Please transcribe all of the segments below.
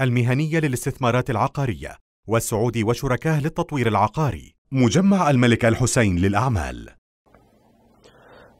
المهنية للاستثمارات العقارية والسعودي وشركاه للتطوير العقاري مجمع الملك الحسين للأعمال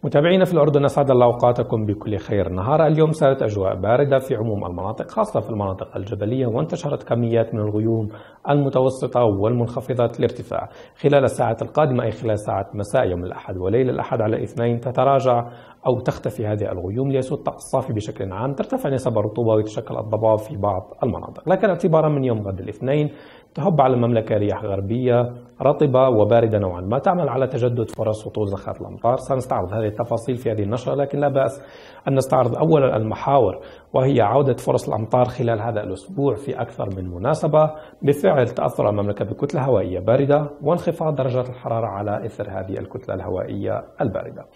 متابعينا في الأردن أسعد الله أوقاتكم بكل خير نهار اليوم سارت أجواء باردة في عموم المناطق خاصة في المناطق الجبلية وانتشرت كميات من الغيوم المتوسطة والمنخفضة الارتفاع خلال الساعات القادمة أي خلال ساعة مساء يوم الأحد وليل الأحد على الاثنين تتراجع أو تختفي هذه الغيوم ليسود الطقس الصافي بشكل عام ترتفع نسب الرطوبة ويتشكل الضباب في بعض المناطق لكن اعتبارا من يوم غد الاثنين تهب على المملكة رياح غربية رطبة وباردة نوعا ما تعمل على تجدد فرص هطول زخات الأمطار سنستعرض هذه التفاصيل في هذه النشرة لكن لا بأس أن نستعرض أولا المحاور وهي عودة فرص الأمطار خلال هذا الأسبوع في أكثر من مناسبة بفعل تأثر المملكة بكتلة هوائية باردة وانخفاض درجات الحرارة على إثر هذه الكتلة الهوائية الباردة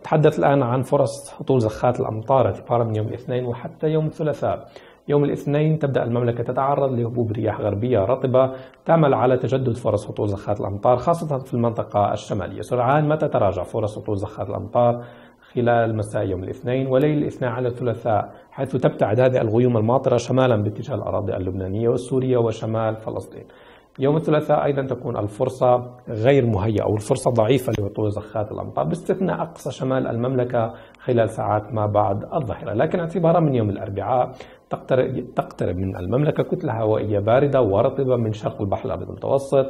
نتحدث الآن عن فرص هطول زخات الأمطار اعتبارا من يوم الاثنين وحتى يوم الثلاثاء يوم الاثنين تبدأ المملكة تتعرض لهبوب رياح غربية رطبة تعمل على تجدد فرص هطول زخات الأمطار خاصة في المنطقة الشمالية سرعان ما تتراجع فرص هطول زخات الأمطار خلال مساء يوم الاثنين وليل الاثنين على الثلاثاء حيث تبتعد هذه الغيوم الماطرة شمالا باتجاه الأراضي اللبنانية والسورية وشمال فلسطين يوم الثلاثاء أيضا تكون الفرصة غير مهيئة أو الفرصة ضعيفة لهطول زخات الأمطار باستثناء أقصى شمال المملكة خلال ساعات ما بعد الظهيرة لكن اعتبارا من يوم الأربعاء تقترب من المملكة كتلة هوائية باردة ورطبة من شرق البحر الأبيض المتوسط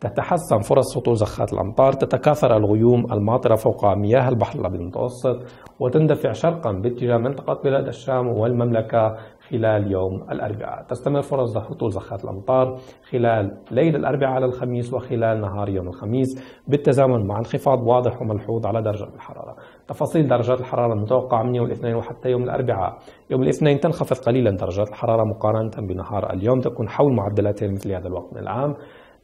تتحسن فرص هطول زخات الأمطار تتكاثر الغيوم الماطرة فوق مياه البحر الأبيض المتوسط وتندفع شرقا باتجاه منطقة بلاد الشام والمملكة خلال يوم الأربعاء تستمر فرص هطول زخات الأمطار خلال ليل الأربعاء على الخميس وخلال نهار يوم الخميس بالتزامن مع انخفاض واضح وملحوظ على درجة الحرارة تفاصيل درجات الحرارة المتوقعة من يوم الاثنين وحتى يوم الأربعاء يوم الاثنين تنخفض قليلا درجات الحرارة مقارنة بنهار اليوم تكون حول معدلات مثل هذا الوقت من العام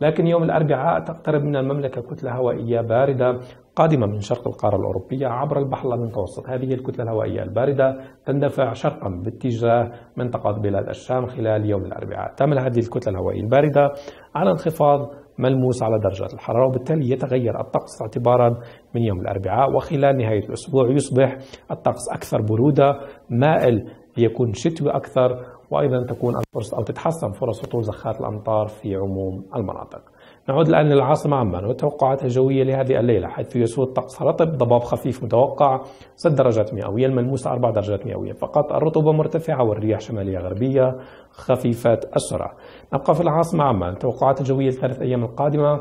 لكن يوم الأربعاء تقترب من المملكة كتلة هوائية باردة قادمة من شرق القارة الأوروبية عبر البحر المتوسط هذه الكتلة الهوائية الباردة تندفع شرقا باتجاه منطقة بلاد الشام خلال يوم الأربعاء تعمل هذه الكتلة الهوائية الباردة على انخفاض ملموس على درجات الحرارة وبالتالي يتغير الطقس اعتبارا من يوم الأربعاء وخلال نهاية الأسبوع يصبح الطقس أكثر برودة مائل ليكون شتوي أكثر وأيضا تكون الفرص أو تتحسن فرص هطول زخات الأمطار في عموم المناطق نعود الآن للعاصمة عمان والتوقعات الجوية لهذه الليلة حيث يسود طقس رطب ضباب خفيف متوقع 6 درجات مئوية الملموسة 4 درجات مئوية فقط الرطوبة مرتفعة والرياح شمالية غربية خفيفة السرعة نبقى في العاصمة عمان التوقعات الجوية الثلاث أيام القادمة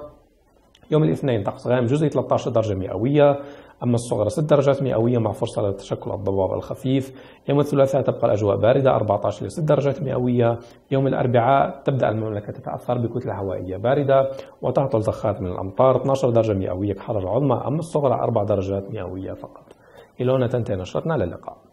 يوم الاثنين طقس غائم جزئي 13 درجة مئوية أما الصغرى 6 درجات مئوية مع فرصة لتشكل الضباب الخفيف يوم الثلاثاء تبقى الأجواء باردة 14 إلى 6 درجات مئوية يوم الأربعاء تبدأ المملكة تتأثر بكتلة هوائية باردة وتهطل زخات من الأمطار 12 درجة مئوية كحرارة عظمى أما الصغرى 4 درجات مئوية فقط إلى هنا تنتهي نشرتنا للقاء